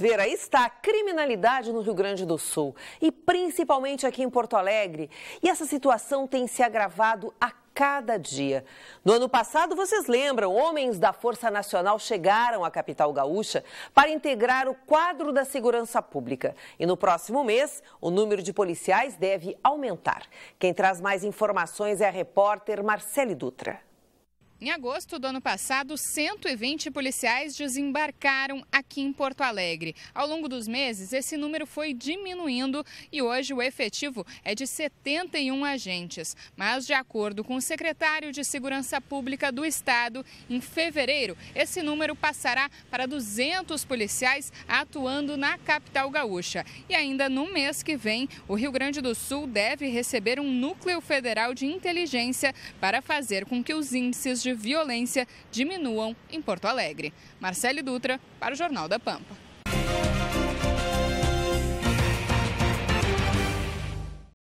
ver, aí está a criminalidade no Rio Grande do Sul e principalmente aqui em Porto Alegre. E essa situação tem se agravado a cada dia. No ano passado, vocês lembram, homens da Força Nacional chegaram à capital gaúcha para integrar o quadro da segurança pública. E no próximo mês, o número de policiais deve aumentar. Quem traz mais informações é a repórter Marcele Dutra. Em agosto do ano passado, 120 policiais desembarcaram aqui em Porto Alegre. Ao longo dos meses, esse número foi diminuindo e hoje o efetivo é de 71 agentes. Mas, de acordo com o secretário de Segurança Pública do Estado, em fevereiro, esse número passará para 200 policiais atuando na capital gaúcha. E ainda no mês que vem, o Rio Grande do Sul deve receber um núcleo federal de inteligência para fazer com que os índices de de violência diminuam em Porto Alegre. Marcelo Dutra, para o Jornal da Pampa.